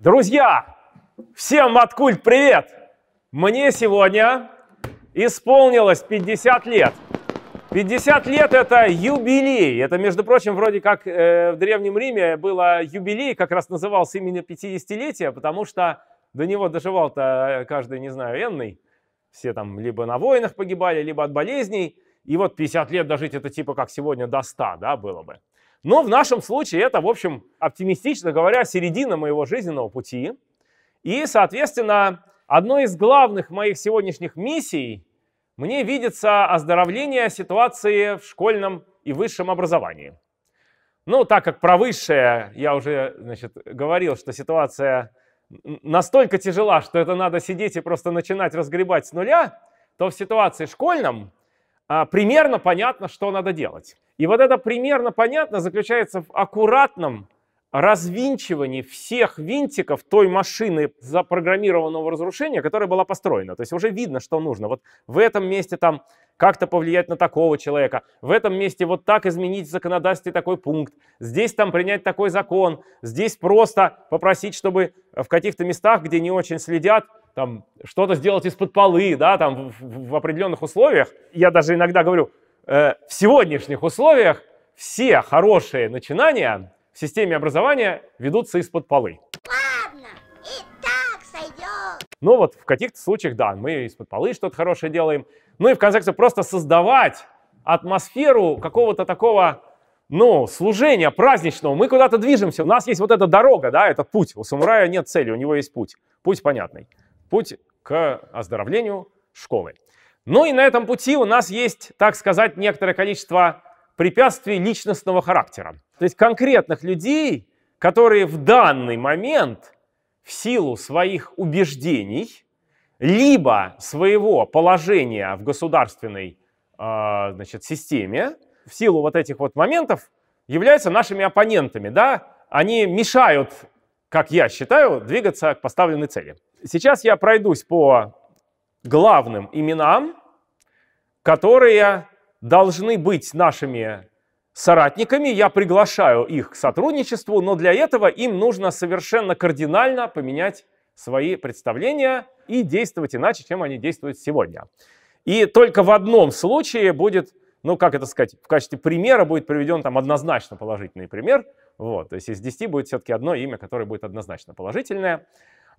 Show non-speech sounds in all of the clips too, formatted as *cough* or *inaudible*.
Друзья, всем Маткульт привет! Мне сегодня исполнилось 50 лет. 50 лет это юбилей. Это, между прочим, вроде как э, в Древнем Риме было юбилей, как раз назывался именно 50-летие, потому что до него доживал-то э, каждый, не знаю, энный. Все там либо на войнах погибали, либо от болезней. И вот 50 лет дожить это типа как сегодня до 100, да, было бы. Но в нашем случае это, в общем, оптимистично говоря, середина моего жизненного пути. И, соответственно, одной из главных моих сегодняшних миссий мне видится оздоровление ситуации в школьном и высшем образовании. Ну, так как про высшее я уже значит, говорил, что ситуация настолько тяжела, что это надо сидеть и просто начинать разгребать с нуля, то в ситуации школьном а, примерно понятно, что надо делать. И вот это примерно понятно заключается в аккуратном развинчивании всех винтиков той машины запрограммированного разрушения, которая была построена. То есть уже видно, что нужно. Вот в этом месте там как-то повлиять на такого человека, в этом месте вот так изменить в такой пункт, здесь там принять такой закон, здесь просто попросить, чтобы в каких-то местах, где не очень следят, там что-то сделать из-под полы, да, там в, в определенных условиях. Я даже иногда говорю, э, в сегодняшних условиях все хорошие начинания в системе образования ведутся из-под полы. Ладно, и так сойдет. Ну вот в каких-то случаях, да, мы из-под полы что-то хорошее делаем. Ну и в конце концов просто создавать атмосферу какого-то такого ну, служения праздничного, мы куда-то движемся. У нас есть вот эта дорога, да, этот путь. У самурая нет цели, у него есть путь. Путь понятный путь к оздоровлению школы. Ну и на этом пути у нас есть, так сказать, некоторое количество препятствий личностного характера. То есть конкретных людей, которые в данный момент в силу своих убеждений, либо своего положения в государственной а, значит, системе, в силу вот этих вот моментов, являются нашими оппонентами. Да? Они мешают, как я считаю, двигаться к поставленной цели. Сейчас я пройдусь по главным именам, которые должны быть нашими соратниками. Я приглашаю их к сотрудничеству, но для этого им нужно совершенно кардинально поменять свои представления и действовать иначе, чем они действуют сегодня. И только в одном случае будет, ну как это сказать, в качестве примера будет приведен там однозначно положительный пример. Вот, то есть из 10 будет все-таки одно имя, которое будет однозначно положительное.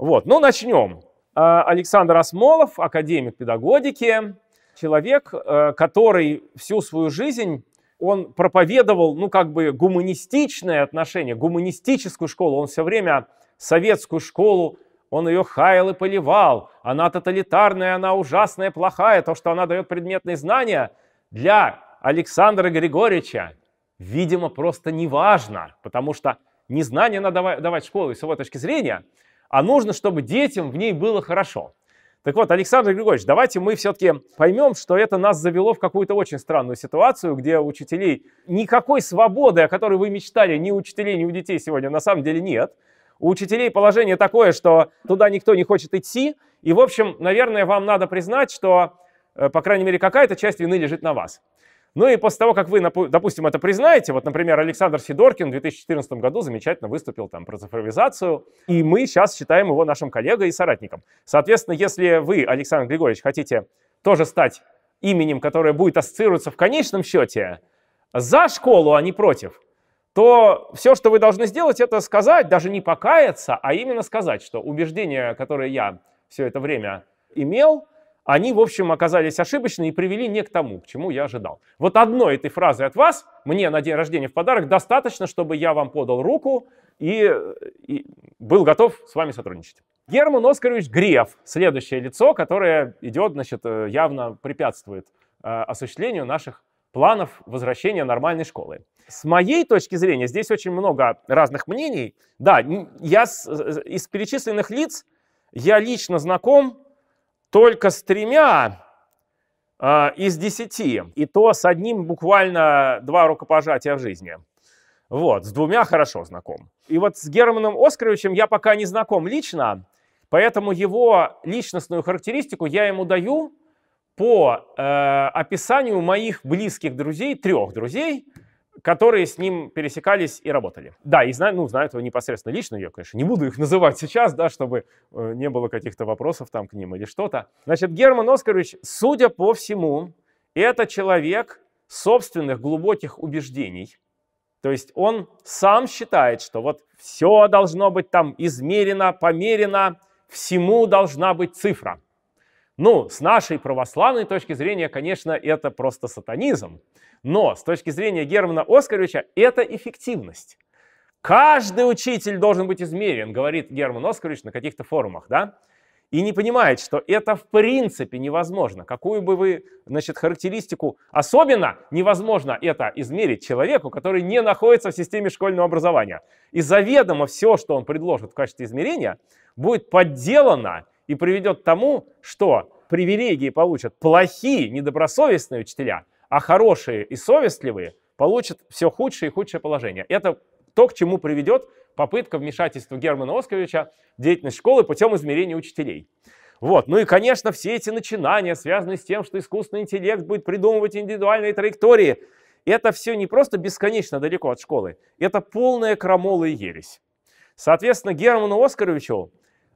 Вот, ну начнем. А, Александр Осмолов, академик педагогики, человек, э, который всю свою жизнь он проповедовал, ну, как бы гуманистичное отношение, гуманистическую школу. Он все время советскую школу, он ее хаял и поливал. Она тоталитарная, она ужасная, плохая. То, что она дает предметные знания, для Александра Григорьевича, видимо, просто не важно, потому что незнание надо давать школу. с его точки зрения – а нужно, чтобы детям в ней было хорошо. Так вот, Александр Григорьевич, давайте мы все-таки поймем, что это нас завело в какую-то очень странную ситуацию, где учителей никакой свободы, о которой вы мечтали, ни у учителей, ни у детей сегодня на самом деле нет. У учителей положение такое, что туда никто не хочет идти. И, в общем, наверное, вам надо признать, что, э, по крайней мере, какая-то часть вины лежит на вас. Ну и после того, как вы, допустим, это признаете, вот, например, Александр Сидоркин в 2014 году замечательно выступил там про цифровизацию, и мы сейчас считаем его нашим коллегой и соратником. Соответственно, если вы, Александр Григорьевич, хотите тоже стать именем, которое будет ассоциироваться в конечном счете за школу, а не против, то все, что вы должны сделать, это сказать, даже не покаяться, а именно сказать, что убеждения, которые я все это время имел, они, в общем, оказались ошибочны и привели не к тому, к чему я ожидал. Вот одной этой фразы от вас мне на день рождения в подарок достаточно, чтобы я вам подал руку и, и был готов с вами сотрудничать. Герман Оскарович Греф, следующее лицо, которое идет, значит, э, явно препятствует э, осуществлению наших планов возвращения нормальной школы. С моей точки зрения, здесь очень много разных мнений. Да, я с, э, из перечисленных лиц, я лично знаком только с тремя э, из десяти, и то с одним буквально два рукопожатия в жизни. Вот, с двумя хорошо знаком. И вот с Германом Оскаровичем я пока не знаком лично, поэтому его личностную характеристику я ему даю по э, описанию моих близких друзей, трех друзей – которые с ним пересекались и работали. Да, и знаю, ну, знаю этого непосредственно лично, я, конечно, не буду их называть сейчас, да, чтобы э, не было каких-то вопросов там к ним или что-то. Значит, Герман Оскарович, судя по всему, это человек собственных глубоких убеждений, то есть он сам считает, что вот все должно быть там измерено, померено, всему должна быть цифра. Ну, с нашей православной точки зрения, конечно, это просто сатанизм. Но с точки зрения Германа Оскаровича это эффективность. Каждый учитель должен быть измерен, говорит Герман Оскарович на каких-то форумах, да? И не понимает, что это в принципе невозможно. Какую бы вы, значит, характеристику... Особенно невозможно это измерить человеку, который не находится в системе школьного образования. И заведомо все, что он предложит в качестве измерения, будет подделано и приведет к тому, что привилегии получат плохие, недобросовестные учителя, а хорошие и совестливые получат все худшее и худшее положение. Это то, к чему приведет попытка вмешательства Германа Оскаровича в деятельность школы путем измерения учителей. Вот. Ну и, конечно, все эти начинания, связанные с тем, что искусственный интеллект будет придумывать индивидуальные траектории, это все не просто бесконечно далеко от школы, это полная крамола и ересь. Соответственно, Герману Оскаровичу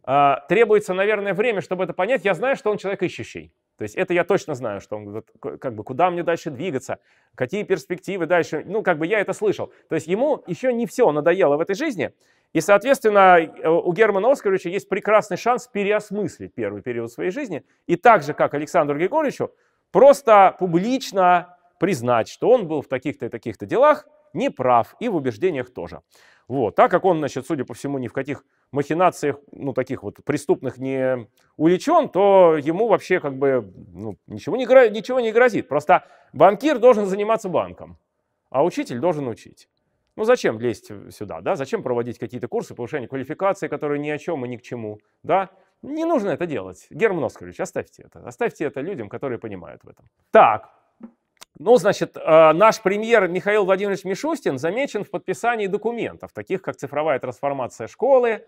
а, требуется, наверное, время, чтобы это понять. Я знаю, что он человек ищущий. То есть это я точно знаю, что он как бы куда мне дальше двигаться, какие перспективы дальше. Ну, как бы я это слышал. То есть ему еще не все надоело в этой жизни. И, соответственно, э, у Германа Оскаровича есть прекрасный шанс переосмыслить первый период своей жизни. И так же, как Александру Григорьевичу, просто публично признать, что он был в таких-то и таких-то делах неправ и в убеждениях тоже. Вот, так как он, значит, судя по всему, ни в каких махинациях, ну, таких вот преступных не увлечен, то ему вообще как бы ну, ничего, не, ничего не грозит. Просто банкир должен заниматься банком, а учитель должен учить. Ну зачем лезть сюда, да? Зачем проводить какие-то курсы повышения квалификации, которые ни о чем и ни к чему, да? Не нужно это делать. Герман Оскарович, оставьте это. Оставьте это людям, которые понимают в этом. Так, ну, значит, э, наш премьер Михаил Владимирович Мишустин замечен в подписании документов, таких как цифровая трансформация школы,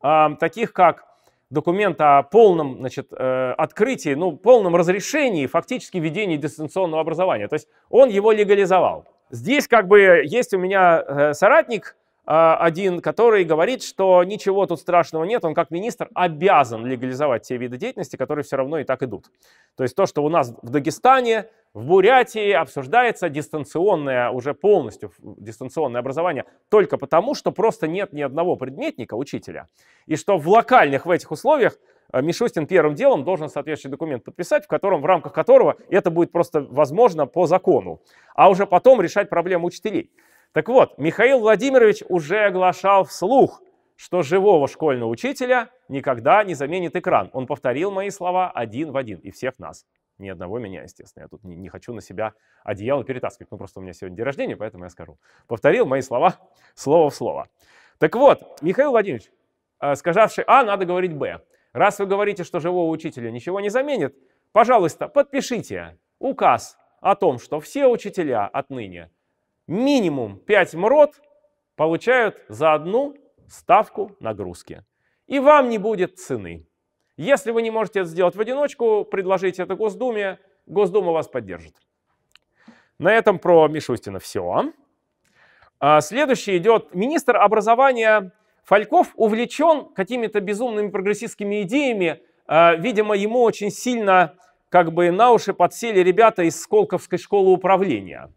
таких как документ о полном значит, э, открытии, ну, полном разрешении фактически ведения дистанционного образования. То есть он его легализовал. Здесь как бы есть у меня э, соратник э, один, который говорит, что ничего тут страшного нет, он как министр обязан легализовать те виды деятельности, которые все равно и так идут. То есть то, что у нас в Дагестане в Бурятии обсуждается дистанционное, уже полностью дистанционное образование только потому, что просто нет ни одного предметника, учителя, и что в локальных в этих условиях э, Мишустин первым делом должен соответствующий документ подписать, в, котором, в рамках которого это будет просто возможно по закону, а уже потом решать проблему учителей. Так вот, Михаил Владимирович уже оглашал вслух, что живого школьного учителя никогда не заменит экран. Он повторил мои слова один в один и всех нас ни одного меня, естественно. Я тут не, не хочу на себя одеяло перетаскивать. Ну, просто у меня сегодня день рождения, поэтому я скажу. Повторил мои слова *laughs* слово в слово. Так вот, Михаил Владимирович, э, сказавший А, надо говорить Б. Раз вы говорите, что живого учителя ничего не заменит, пожалуйста, подпишите указ о том, что все учителя отныне минимум 5 МРОД получают за одну ставку нагрузки. И вам не будет цены. Если вы не можете это сделать в одиночку, предложите это Госдуме, Госдума вас поддержит. На этом про Мишустина все. А следующий идет министр образования Фальков увлечен какими-то безумными прогрессистскими идеями. А, видимо, ему очень сильно как бы на уши подсели ребята из Сколковской школы управления.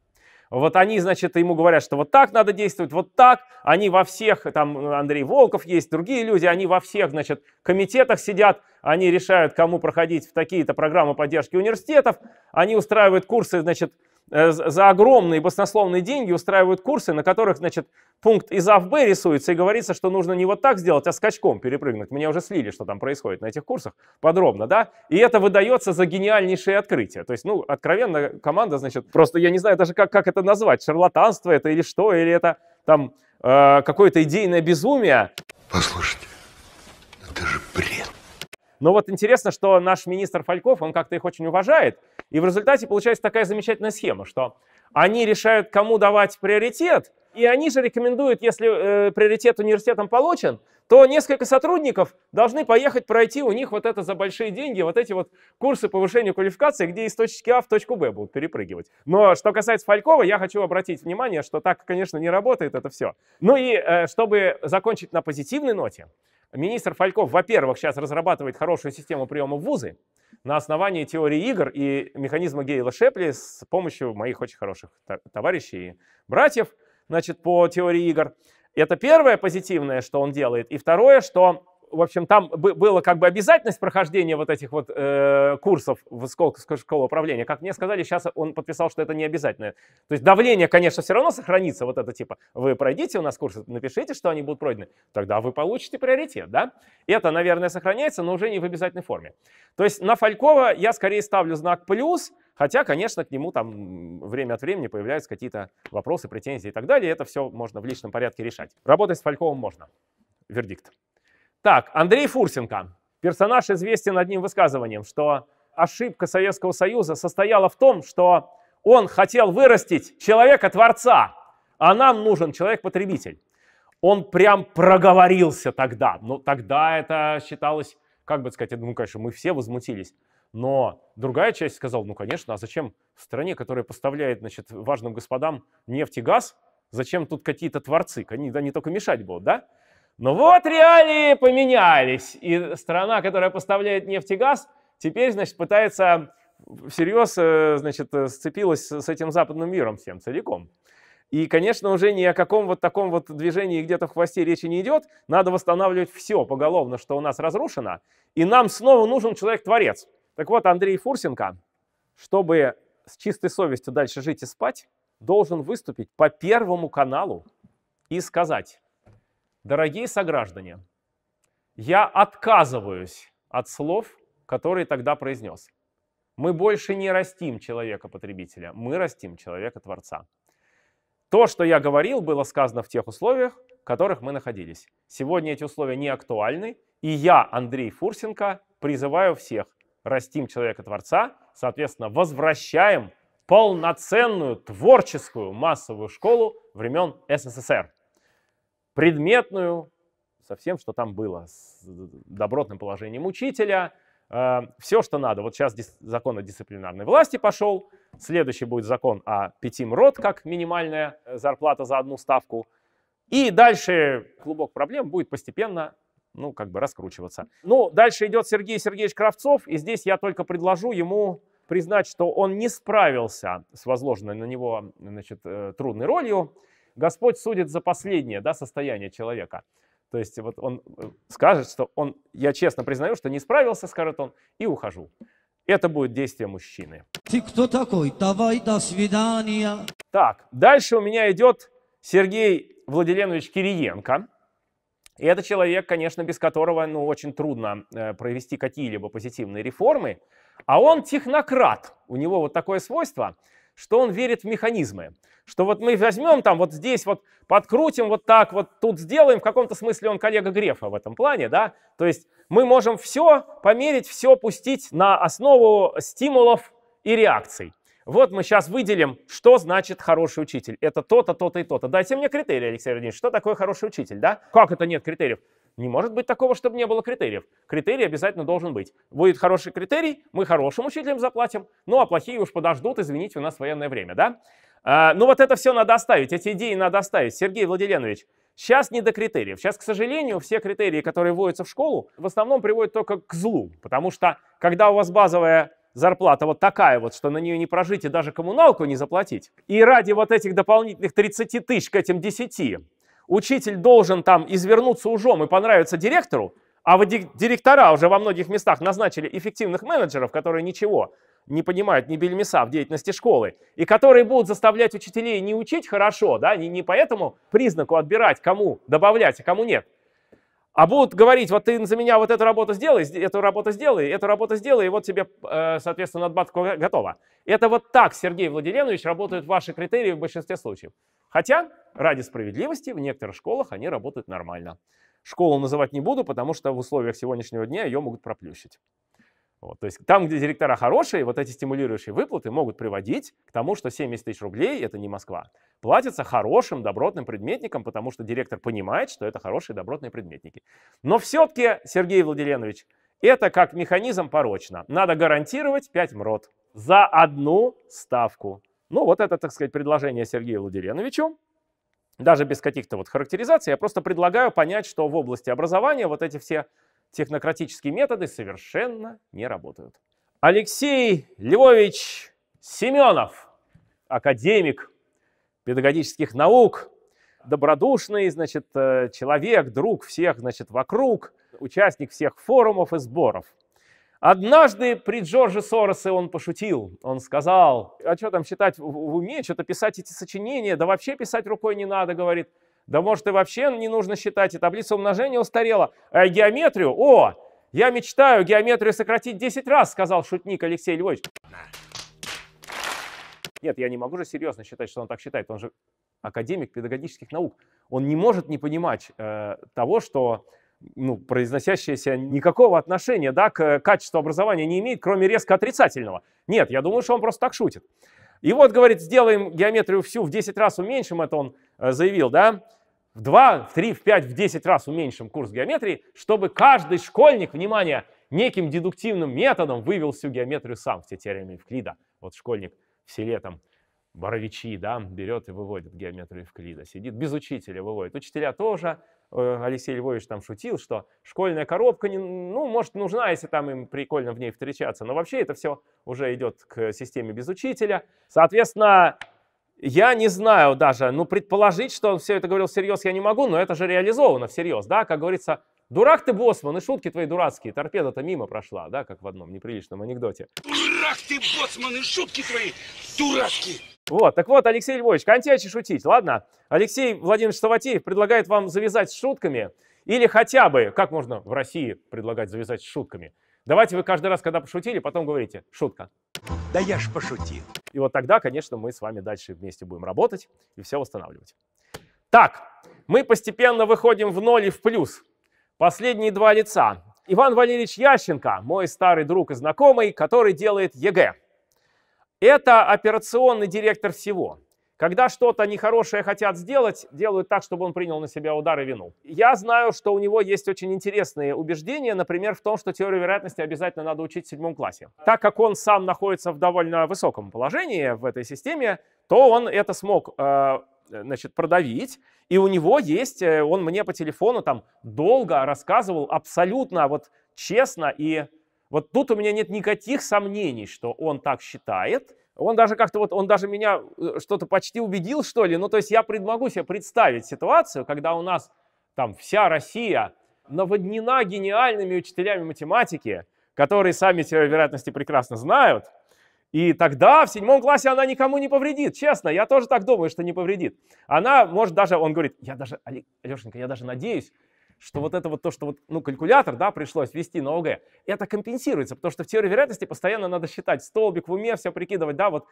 Вот они, значит, ему говорят, что вот так надо действовать, вот так. Они во всех, там Андрей Волков есть, другие люди, они во всех, значит, комитетах сидят, они решают, кому проходить в такие-то программы поддержки университетов, они устраивают курсы, значит, Э, за огромные баснословные деньги устраивают курсы, на которых, значит, пункт из А в Б рисуется и говорится, что нужно не вот так сделать, а скачком перепрыгнуть. Мне уже слили, что там происходит на этих курсах подробно, да? И это выдается за гениальнейшее открытие. То есть, ну, откровенно, команда, значит, просто я не знаю даже, как, как это назвать, шарлатанство это или что, или это там э, какое-то идейное безумие. Послушайте, это же бред. Но вот интересно, что наш министр Фальков, он как-то их очень уважает, и в результате получается такая замечательная схема, что они решают, кому давать приоритет, и они же рекомендуют, если э, приоритет университетом получен, то несколько сотрудников должны поехать пройти у них вот это за большие деньги, вот эти вот курсы повышения квалификации, где из точки А в точку Б будут перепрыгивать. Но что касается Фалькова, я хочу обратить внимание, что так, конечно, не работает это все. Ну и э, чтобы закончить на позитивной ноте, министр Фальков, во-первых, сейчас разрабатывает хорошую систему приема в вузы, на основании теории игр и механизма Гейла Шепли с помощью моих очень хороших товарищей и братьев, значит, по теории игр. Это первое позитивное, что он делает. И второе, что в общем, там было как бы обязательность прохождения вот этих вот э, курсов в Сколковской школе управления. Как мне сказали, сейчас он подписал, что это не обязательно. То есть давление, конечно, все равно сохранится, вот это типа, вы пройдите у нас курсы, напишите, что они будут пройдены, тогда вы получите приоритет, да? Это, наверное, сохраняется, но уже не в обязательной форме. То есть на Фалькова я скорее ставлю знак «плюс», Хотя, конечно, к нему там время от времени появляются какие-то вопросы, претензии и так далее. Это все можно в личном порядке решать. Работать с Фальковым можно. Вердикт. Так, Андрей Фурсенко. Персонаж известен одним высказыванием, что ошибка Советского Союза состояла в том, что он хотел вырастить человека-творца, а нам нужен человек-потребитель. Он прям проговорился тогда. Но ну, тогда это считалось, как бы сказать, я думаю, конечно, мы все возмутились. Но другая часть сказала, ну, конечно, а зачем в стране, которая поставляет, значит, важным господам нефть и газ, зачем тут какие-то творцы? Они, они только мешать будут, да? Но вот реалии поменялись, и страна, которая поставляет нефть и газ, теперь, значит, пытается всерьез, э, значит, э, сцепилась с этим западным миром всем целиком. И, конечно, уже ни о каком вот таком вот движении где-то в хвосте речи не идет. Надо восстанавливать все поголовно, что у нас разрушено. И нам снова нужен человек-творец. Так вот, Андрей Фурсенко, чтобы с чистой совестью дальше жить и спать, должен выступить по Первому каналу и сказать, Дорогие сограждане, я отказываюсь от слов, которые тогда произнес. Мы больше не растим человека-потребителя, мы растим человека-творца. То, что я говорил, было сказано в тех условиях, в которых мы находились. Сегодня эти условия не актуальны, и я, Андрей Фурсенко, призываю всех, растим человека-творца, соответственно, возвращаем полноценную творческую массовую школу времен СССР предметную, со всем, что там было, с добротным положением учителя, э, все, что надо. Вот сейчас закон о дисциплинарной власти пошел, следующий будет закон о пяти мрот, как минимальная э, зарплата за одну ставку. И дальше клубок проблем будет постепенно ну, как бы раскручиваться. Ну, дальше идет Сергей Сергеевич Кравцов, и здесь я только предложу ему признать, что он не справился с возложенной на него значит, э, трудной ролью. Господь судит за последнее да, состояние человека. То есть вот он э, скажет, что он, я честно признаю, что не справился, скажет он, и ухожу. Это будет действие мужчины. Ты кто такой? Давай, до свидания. Так, дальше у меня идет Сергей Владимирович Кириенко. И это человек, конечно, без которого ну, очень трудно э, провести какие-либо позитивные реформы. А он технократ. У него вот такое свойство – что он верит в механизмы. Что вот мы возьмем там вот здесь вот подкрутим вот так вот тут сделаем. В каком-то смысле он коллега Грефа в этом плане, да? То есть мы можем все померить, все пустить на основу стимулов и реакций. Вот мы сейчас выделим, что значит хороший учитель. Это то-то, то-то и то-то. Дайте мне критерии, Алексей Владимирович, что такое хороший учитель, да? Как это нет критериев? Не может быть такого, чтобы не было критериев. Критерий обязательно должен быть. Будет хороший критерий, мы хорошим учителям заплатим, ну а плохие уж подождут, извините, у нас военное время, да? А, ну вот это все надо оставить, эти идеи надо оставить. Сергей Владимирович, сейчас не до критериев. Сейчас, к сожалению, все критерии, которые вводятся в школу, в основном приводят только к злу, потому что когда у вас базовая зарплата вот такая вот, что на нее не прожить и даже коммуналку не заплатить, и ради вот этих дополнительных 30 тысяч к этим 10 учитель должен там извернуться ужом и понравиться директору, а вот директора уже во многих местах назначили эффективных менеджеров, которые ничего не понимают ни бельмеса в деятельности школы, и которые будут заставлять учителей не учить хорошо, да, не, не по этому признаку отбирать, кому добавлять, а кому нет, а будут говорить, вот ты за меня вот эту работу сделай, эту работу сделай, эту работу сделай, и вот тебе, э, соответственно, надбавка готова. Это вот так, Сергей Владимирович, работают ваши критерии в большинстве случаев. Хотя, ради справедливости, в некоторых школах они работают нормально. Школу называть не буду, потому что в условиях сегодняшнего дня ее могут проплющить. Вот, то есть там, где директора хорошие, вот эти стимулирующие выплаты могут приводить к тому, что 70 тысяч рублей, это не Москва, платятся хорошим добротным предметникам, потому что директор понимает, что это хорошие добротные предметники. Но все-таки, Сергей Владимирович, это как механизм порочно. Надо гарантировать 5 МРОД за одну ставку. Ну, вот это, так сказать, предложение Сергею Владимировичу. Даже без каких-то вот характеризаций, я просто предлагаю понять, что в области образования вот эти все технократические методы совершенно не работают. Алексей Львович Семенов, академик педагогических наук, добродушный, значит, э, человек, друг всех, значит, вокруг, участник всех форумов и сборов. Однажды при Джорже Соросе он пошутил. Он сказал, а что там читать в уме, что-то писать эти сочинения, да вообще писать рукой не надо, говорит. Да может и вообще не нужно считать, и таблица умножения устарела. А геометрию? О, я мечтаю геометрию сократить 10 раз, сказал шутник Алексей Львович. Нет, я не могу же серьезно считать, что он так считает. Он же академик педагогических наук. Он не может не понимать э, того, что ну, произносящееся никакого отношения да, к э, качеству образования не имеет, кроме резко отрицательного. Нет, я думаю, что он просто так шутит. И вот, говорит, сделаем геометрию всю в 10 раз уменьшим, это он Э, заявил, да, в 2, в 3, в 5, в 10 раз уменьшим курс геометрии, чтобы каждый школьник, внимание, неким дедуктивным методом вывел всю геометрию сам, все теоремы Евклида. Вот школьник в селе там Боровичи, да, берет и выводит геометрию Евклида, сидит без учителя выводит. Учителя тоже, э, Алексей Львович там шутил, что школьная коробка, не, ну, может, нужна, если там им прикольно в ней встречаться, но вообще это все уже идет к системе без учителя. Соответственно, я не знаю даже, ну, предположить, что он все это говорил всерьез, я не могу, но это же реализовано всерьез, да, как говорится, дурак ты, боссман, и шутки твои дурацкие, торпеда-то мимо прошла, да, как в одном неприличном анекдоте. Дурак ты, боссман, и шутки твои дурацкие. Вот, так вот, Алексей Львович, кончайте шутить, ладно? Алексей Владимирович Саватеев предлагает вам завязать с шутками, или хотя бы, как можно в России предлагать завязать с шутками? Давайте вы каждый раз, когда пошутили, потом говорите «шутка». Да я ж пошутил. И вот тогда, конечно, мы с вами дальше вместе будем работать и все восстанавливать. Так, мы постепенно выходим в ноль и в плюс. Последние два лица. Иван Валерьевич Ященко, мой старый друг и знакомый, который делает ЕГЭ. Это операционный директор всего. Когда что-то нехорошее хотят сделать, делают так, чтобы он принял на себя удар и вину. Я знаю, что у него есть очень интересные убеждения, например, в том, что теорию вероятности обязательно надо учить в седьмом классе. Так как он сам находится в довольно высоком положении в этой системе, то он это смог э, значит, продавить. И у него есть, э, он мне по телефону там долго рассказывал абсолютно вот честно. И вот тут у меня нет никаких сомнений, что он так считает – он даже как-то вот, он даже меня э, что-то почти убедил, что ли. Ну, то есть я пред, могу себе представить ситуацию, когда у нас там вся Россия наводнена гениальными учителями математики, которые сами теорию вероятности прекрасно знают, и тогда в седьмом классе она никому не повредит, честно, я тоже так думаю, что не повредит. Она может даже, он говорит, я даже, Алешенька, я даже надеюсь, что вот это вот то, что вот, ну, калькулятор, да, пришлось ввести на ОГЭ, это компенсируется, потому что в теории вероятности постоянно надо считать столбик в уме, все прикидывать, да, вот.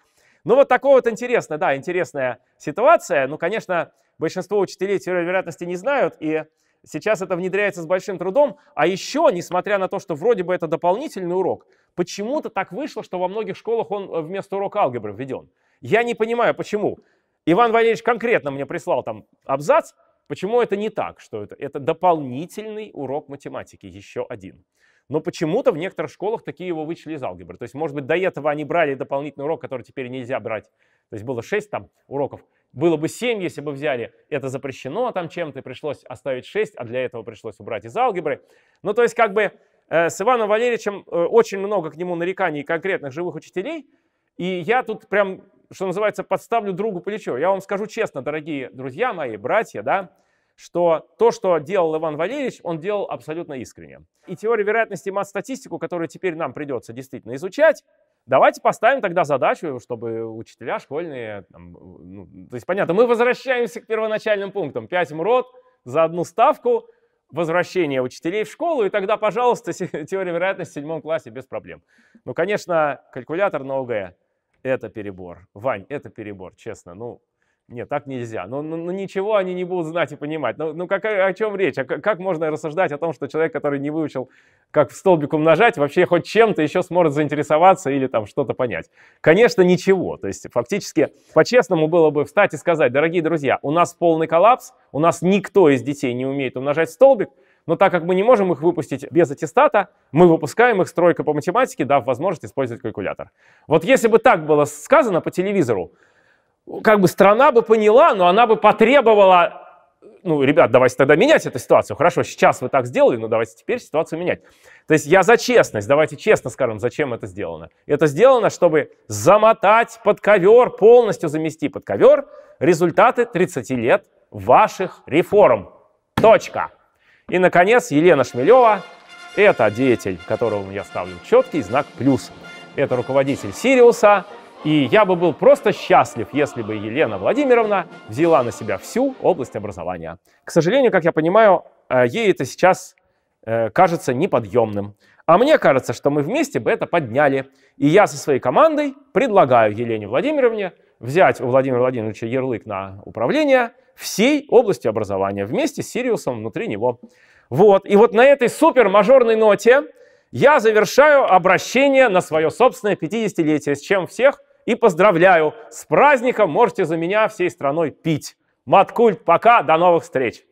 Ну, вот такое вот интересное, да, интересная ситуация. Ну, конечно, большинство учителей теории вероятности не знают, и Сейчас это внедряется с большим трудом, а еще, несмотря на то, что вроде бы это дополнительный урок, почему-то так вышло, что во многих школах он э, вместо урока алгебры введен. Я не понимаю, почему. Иван Валерьевич конкретно мне прислал там абзац, Почему это не так? Что это? Это дополнительный урок математики, еще один. Но почему-то в некоторых школах такие его вычли из алгебры. То есть, может быть, до этого они брали дополнительный урок, который теперь нельзя брать. То есть было 6 там уроков. Было бы 7, если бы взяли. Это запрещено а там чем-то, пришлось оставить 6, а для этого пришлось убрать из алгебры. Ну, то есть, как бы э, с Иваном Валерьевичем э, очень много к нему нареканий конкретных живых учителей. И я тут прям, что называется, подставлю другу плечо. Я вам скажу честно, дорогие друзья мои, братья, да, что то, что делал Иван Валерьевич, он делал абсолютно искренне. И теория вероятности и масс-статистику, которую теперь нам придется действительно изучать, Давайте поставим тогда задачу, чтобы учителя школьные... Там, ну, то есть, понятно, мы возвращаемся к первоначальным пунктам. 5 МРОД за одну ставку, возвращение учителей в школу, и тогда, пожалуйста, теория вероятности в седьмом классе без проблем. Ну, конечно, калькулятор на ОГЭ — это перебор. Вань, это перебор, честно. Ну, нет, так нельзя. Но, ну, ну, ну, ничего они не будут знать и понимать. Но ну, ну как, о чем речь? А как, как можно рассуждать о том, что человек, который не выучил, как в столбик умножать, вообще хоть чем-то еще сможет заинтересоваться или там что-то понять? Конечно, ничего. То есть фактически по-честному было бы встать и сказать, дорогие друзья, у нас полный коллапс, у нас никто из детей не умеет умножать столбик, но так как мы не можем их выпустить без аттестата, мы выпускаем их стройка по математике, дав возможность использовать калькулятор. Вот если бы так было сказано по телевизору, как бы страна бы поняла, но она бы потребовала, ну, ребят, давайте тогда менять эту ситуацию. Хорошо, сейчас вы так сделали, но давайте теперь ситуацию менять. То есть я за честность, давайте честно скажем, зачем это сделано. Это сделано, чтобы замотать под ковер, полностью замести под ковер результаты 30 лет ваших реформ. Точка. И, наконец, Елена Шмелева – это деятель, которому я ставлю четкий знак плюс. Это руководитель Сириуса, и я бы был просто счастлив, если бы Елена Владимировна взяла на себя всю область образования. К сожалению, как я понимаю, э, ей это сейчас э, кажется неподъемным. А мне кажется, что мы вместе бы это подняли. И я со своей командой предлагаю Елене Владимировне взять у Владимира Владимировича ярлык на управление всей области образования вместе с Сириусом внутри него. Вот. И вот на этой супер-мажорной ноте я завершаю обращение на свое собственное 50-летие, с чем всех и поздравляю, с праздником можете за меня всей страной пить. Маткульт, пока, до новых встреч!